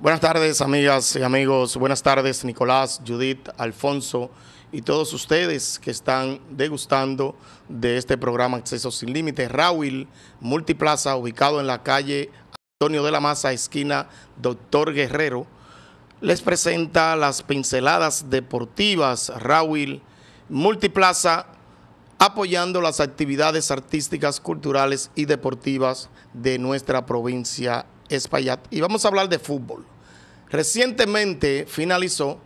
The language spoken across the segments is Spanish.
Buenas tardes, amigas y amigos. Buenas tardes, Nicolás, Judith, Alfonso y todos ustedes que están degustando de este programa Acceso Sin Límites. Raúl multiplaza, ubicado en la calle Antonio de la Maza, esquina Doctor Guerrero, les presenta las pinceladas deportivas. Raúl multiplaza, apoyando las actividades artísticas, culturales y deportivas de nuestra provincia y vamos a hablar de fútbol. Recientemente finalizó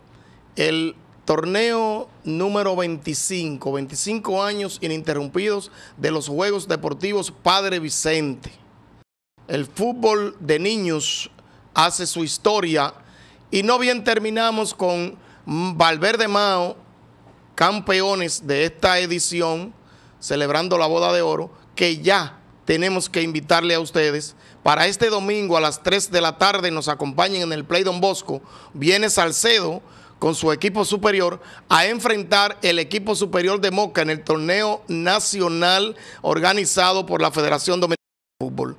el torneo número 25, 25 años ininterrumpidos de los Juegos Deportivos Padre Vicente. El fútbol de niños hace su historia y no bien terminamos con Valverde Mao, campeones de esta edición, celebrando la boda de oro, que ya tenemos que invitarle a ustedes para este domingo a las 3 de la tarde nos acompañen en el Play Don Bosco. Viene Salcedo con su equipo superior a enfrentar el equipo superior de Moca en el torneo nacional organizado por la Federación Dominicana de Fútbol.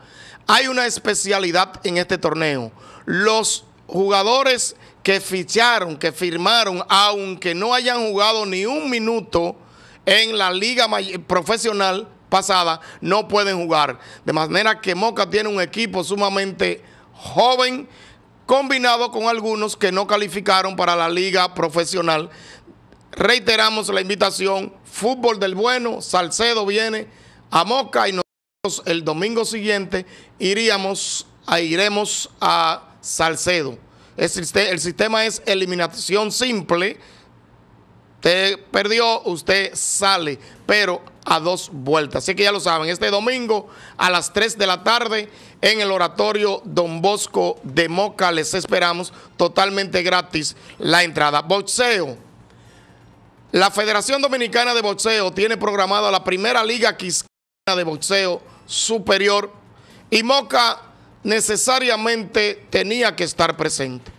Hay una especialidad en este torneo. Los jugadores que ficharon, que firmaron, aunque no hayan jugado ni un minuto en la liga profesional, pasada, no pueden jugar. De manera que Moca tiene un equipo sumamente joven, combinado con algunos que no calificaron para la liga profesional. Reiteramos la invitación, fútbol del bueno, Salcedo viene a Moca y nosotros el domingo siguiente iríamos a, iremos a Salcedo. El, sistema es eliminación simple. Usted perdió, usted sale, pero a dos vueltas. Así que ya lo saben, este domingo a las 3 de la tarde en el oratorio Don Bosco de Moca les esperamos totalmente gratis la entrada. Boxeo. La Federación Dominicana de Boxeo tiene programada la primera liga quisqueña de boxeo superior y Moca necesariamente tenía que estar presente.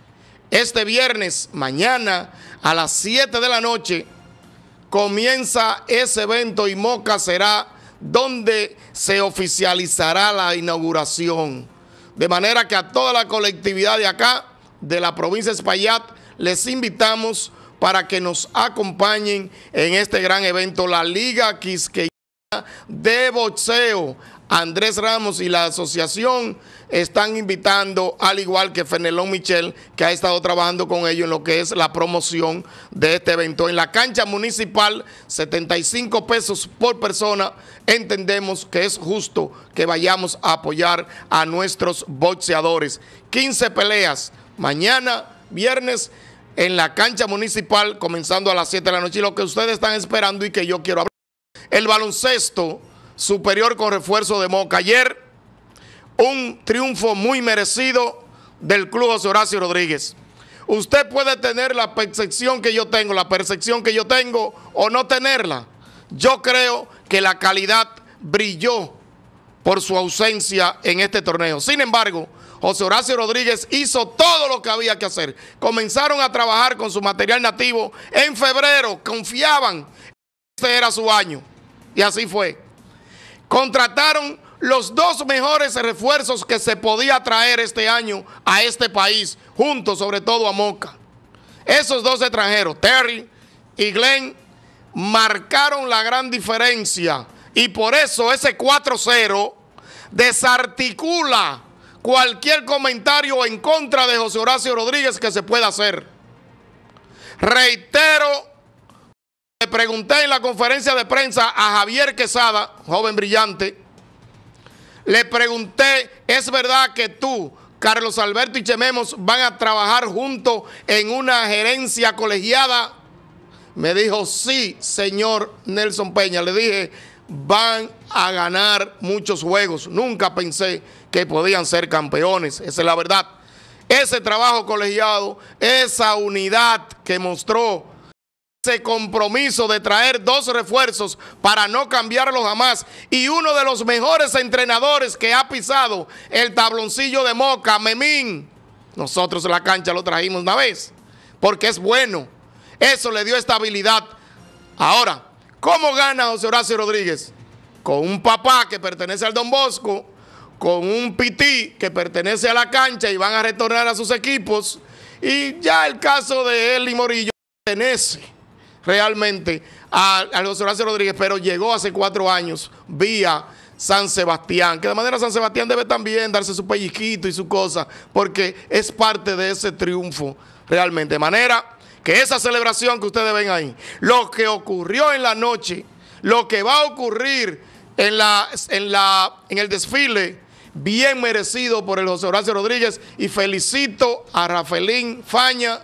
Este viernes, mañana, a las 7 de la noche, comienza ese evento y Moca será donde se oficializará la inauguración. De manera que a toda la colectividad de acá, de la provincia de Espaillat, les invitamos para que nos acompañen en este gran evento, la Liga Quisqueña de Boxeo. Andrés Ramos y la asociación están invitando, al igual que Fenelón Michel, que ha estado trabajando con ellos en lo que es la promoción de este evento. En la cancha municipal, 75 pesos por persona. Entendemos que es justo que vayamos a apoyar a nuestros boxeadores. 15 peleas mañana, viernes, en la cancha municipal, comenzando a las 7 de la noche. Y lo que ustedes están esperando y que yo quiero hablar, el baloncesto superior con refuerzo de Moca. Ayer, un triunfo muy merecido del club José Horacio Rodríguez. Usted puede tener la percepción que yo tengo, la percepción que yo tengo, o no tenerla. Yo creo que la calidad brilló por su ausencia en este torneo. Sin embargo, José Horacio Rodríguez hizo todo lo que había que hacer. Comenzaron a trabajar con su material nativo en febrero, confiaban, este era su año. Y así fue contrataron los dos mejores refuerzos que se podía traer este año a este país, junto sobre todo a Moca. Esos dos extranjeros, Terry y Glenn, marcaron la gran diferencia y por eso ese 4-0 desarticula cualquier comentario en contra de José Horacio Rodríguez que se pueda hacer. Reitero le pregunté en la conferencia de prensa a Javier Quesada, joven brillante, le pregunté, ¿es verdad que tú, Carlos Alberto y Chememos, van a trabajar juntos en una gerencia colegiada? Me dijo, sí, señor Nelson Peña. Le dije, van a ganar muchos juegos. Nunca pensé que podían ser campeones. Esa es la verdad. Ese trabajo colegiado, esa unidad que mostró ese compromiso de traer dos refuerzos para no cambiarlo jamás. Y uno de los mejores entrenadores que ha pisado el tabloncillo de Moca, Memín. Nosotros en la cancha lo trajimos una vez, porque es bueno. Eso le dio estabilidad. Ahora, ¿cómo gana José Horacio Rodríguez? Con un papá que pertenece al Don Bosco, con un pití que pertenece a la cancha y van a retornar a sus equipos. Y ya el caso de Eli Morillo pertenece realmente a, José Horacio Rodríguez, pero llegó hace cuatro años vía San Sebastián, que de manera San Sebastián debe también darse su pellizquito y su cosa, porque es parte de ese triunfo realmente. De manera que esa celebración que ustedes ven ahí, lo que ocurrió en la noche, lo que va a ocurrir en, la, en, la, en el desfile, bien merecido por el José Horacio Rodríguez, y felicito a Rafaelín Faña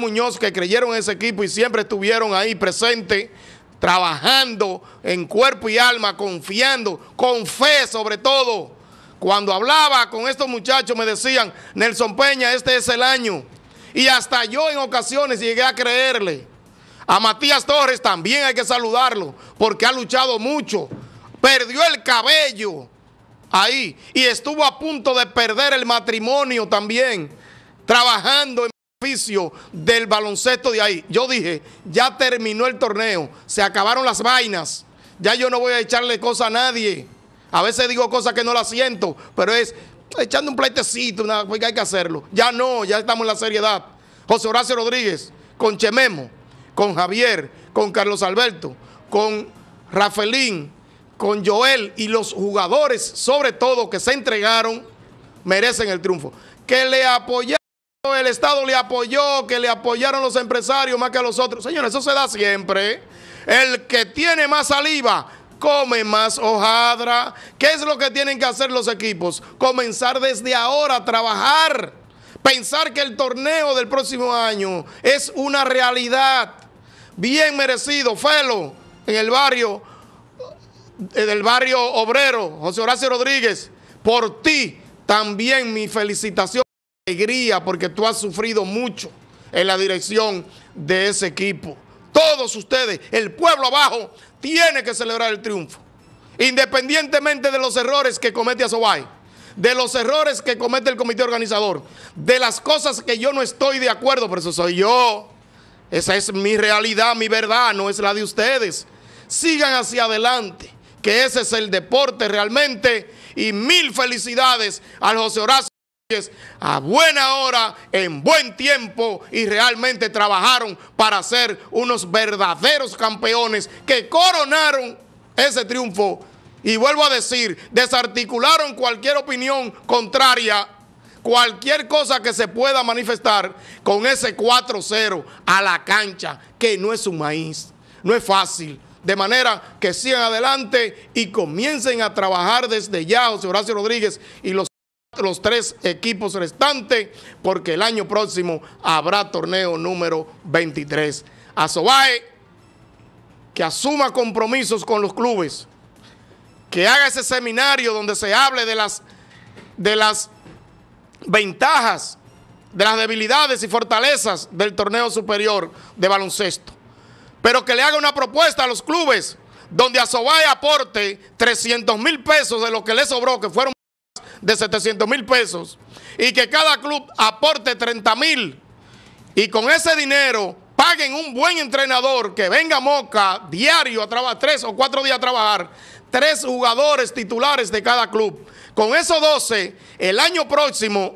Muñoz que creyeron en ese equipo y siempre estuvieron ahí presente, trabajando en cuerpo y alma, confiando, con fe sobre todo. Cuando hablaba con estos muchachos me decían, Nelson Peña, este es el año. Y hasta yo en ocasiones llegué a creerle. A Matías Torres también hay que saludarlo, porque ha luchado mucho. Perdió el cabello ahí y estuvo a punto de perder el matrimonio también, trabajando en del baloncesto de ahí. Yo dije, ya terminó el torneo, se acabaron las vainas, ya yo no voy a echarle cosa a nadie. A veces digo cosas que no las siento, pero es echando un pleitecito, una, pues, hay que hacerlo. Ya no, ya estamos en la seriedad. José Horacio Rodríguez, con Chememo, con Javier, con Carlos Alberto, con Rafelín, con Joel y los jugadores, sobre todo, que se entregaron, merecen el triunfo. Que le apoyaron. El Estado le apoyó, que le apoyaron los empresarios más que a los otros. Señores, eso se da siempre. El que tiene más saliva come más hojadra. ¿Qué es lo que tienen que hacer los equipos? Comenzar desde ahora a trabajar. Pensar que el torneo del próximo año es una realidad. Bien merecido, Felo, en el barrio, eh, del barrio obrero, José Horacio Rodríguez. Por ti también mi felicitación alegría porque tú has sufrido mucho en la dirección de ese equipo. Todos ustedes, el pueblo abajo, tiene que celebrar el triunfo. Independientemente de los errores que comete Sobay, de los errores que comete el comité organizador, de las cosas que yo no estoy de acuerdo, por eso soy yo. Esa es mi realidad, mi verdad, no es la de ustedes. Sigan hacia adelante, que ese es el deporte realmente. Y mil felicidades al José Horacio a buena hora, en buen tiempo y realmente trabajaron para ser unos verdaderos campeones que coronaron ese triunfo. Y vuelvo a decir, desarticularon cualquier opinión contraria, cualquier cosa que se pueda manifestar con ese 4-0 a la cancha, que no es un maíz, no es fácil. De manera que sigan adelante y comiencen a trabajar desde ya, José Horacio Rodríguez y los los tres equipos restantes, porque el año próximo habrá torneo número 23. Asobae, que asuma compromisos con los clubes, que haga ese seminario donde se hable de las, de las ventajas, de las debilidades y fortalezas del torneo superior de baloncesto, pero que le haga una propuesta a los clubes donde Sobaye aporte 300 mil pesos de lo que le sobró, que fueron de 700 mil pesos y que cada club aporte 30 mil y con ese dinero paguen un buen entrenador que venga a Moca diario a trabajar, tres o cuatro días a trabajar, tres jugadores titulares de cada club. Con esos 12, el año próximo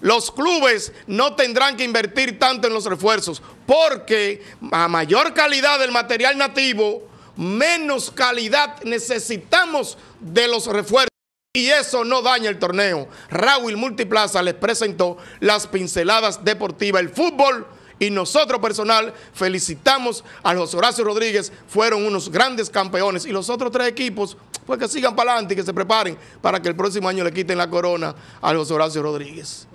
los clubes no tendrán que invertir tanto en los refuerzos, porque a mayor calidad del material nativo, menos calidad necesitamos de los refuerzos. Y eso no daña el torneo. Raúl Multiplaza les presentó las pinceladas deportivas, el fútbol. Y nosotros personal felicitamos a los Horacio Rodríguez, fueron unos grandes campeones. Y los otros tres equipos, pues que sigan para adelante y que se preparen para que el próximo año le quiten la corona a los Horacio Rodríguez.